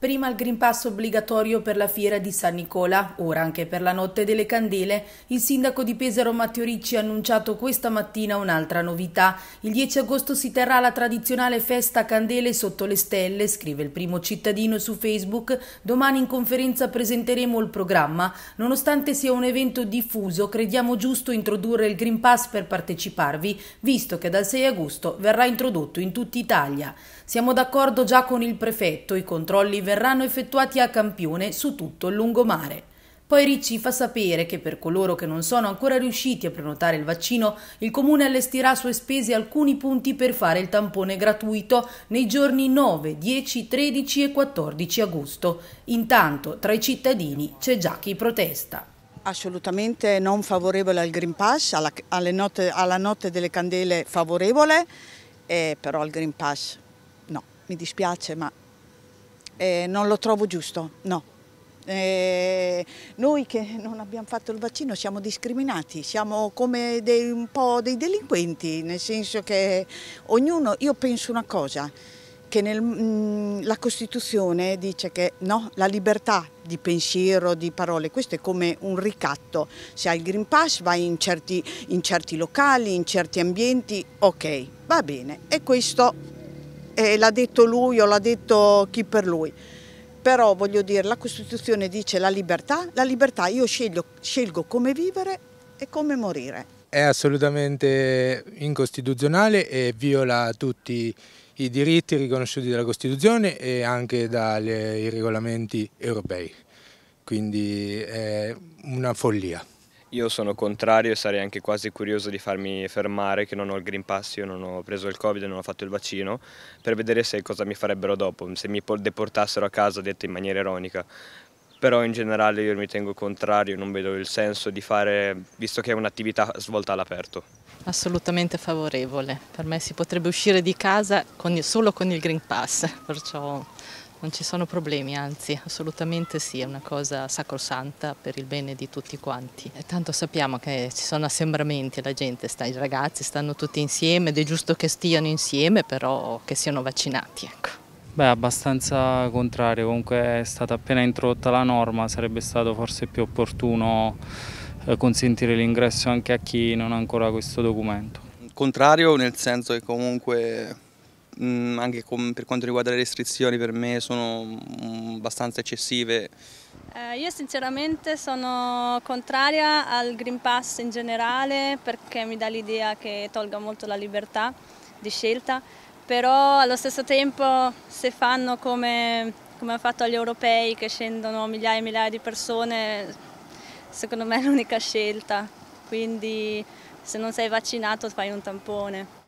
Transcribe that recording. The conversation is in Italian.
Prima il Green Pass obbligatorio per la fiera di San Nicola, ora anche per la notte delle candele, il sindaco di Pesaro Matteo Ricci ha annunciato questa mattina un'altra novità. Il 10 agosto si terrà la tradizionale festa candele sotto le stelle, scrive il primo cittadino su Facebook. Domani in conferenza presenteremo il programma. Nonostante sia un evento diffuso, crediamo giusto introdurre il Green Pass per parteciparvi, visto che dal 6 agosto verrà introdotto in tutta Italia. Siamo d'accordo già con il prefetto, i controlli verranno effettuati a campione su tutto il lungomare. Poi Ricci fa sapere che per coloro che non sono ancora riusciti a prenotare il vaccino, il comune allestirà a sue spese alcuni punti per fare il tampone gratuito nei giorni 9, 10, 13 e 14 agosto. Intanto tra i cittadini c'è già chi protesta. Assolutamente non favorevole al Green Pass, alla, note, alla notte delle candele favorevole, eh, però al Green Pass no, mi dispiace ma eh, non lo trovo giusto, no. Eh, noi che non abbiamo fatto il vaccino siamo discriminati, siamo come dei, un po' dei delinquenti, nel senso che ognuno, io penso una cosa, che nel, mh, mm, la Costituzione dice che no, la libertà di pensiero, di parole, questo è come un ricatto, se hai il Green Pass vai in certi, in certi locali, in certi ambienti, ok, va bene, e questo eh, l'ha detto lui o l'ha detto chi per lui. Però voglio dire, la Costituzione dice la libertà, la libertà io scelgo, scelgo come vivere e come morire. È assolutamente incostituzionale e viola tutti i diritti riconosciuti dalla Costituzione e anche dai regolamenti europei. Quindi è una follia. Io sono contrario e sarei anche quasi curioso di farmi fermare che non ho il Green Pass, io non ho preso il Covid, non ho fatto il vaccino, per vedere se cosa mi farebbero dopo, se mi deportassero a casa, detto in maniera ironica. Però in generale io mi tengo contrario, non vedo il senso di fare, visto che è un'attività svolta all'aperto. Assolutamente favorevole, per me si potrebbe uscire di casa con, solo con il Green Pass, perciò non ci sono problemi, anzi, assolutamente sì, è una cosa sacrosanta per il bene di tutti quanti. E tanto sappiamo che ci sono assembramenti, la gente sta, i ragazzi stanno tutti insieme ed è giusto che stiano insieme, però che siano vaccinati. Ecco. Beh, abbastanza contrario, comunque è stata appena introdotta la norma, sarebbe stato forse più opportuno eh, consentire l'ingresso anche a chi non ha ancora questo documento. Contrario nel senso che comunque mh, mm, anche con, per quanto riguarda le restrizioni per me sono mh, mm, abbastanza eccessive. Eh, io sinceramente sono contraria al Green Pass in generale perché mi dà l'idea che tolga molto la libertà di scelta, però allo stesso tempo se fanno come, come hanno fatto gli europei che scendono migliaia e migliaia di persone, secondo me è l'unica scelta, quindi se non sei vaccinato fai un tampone.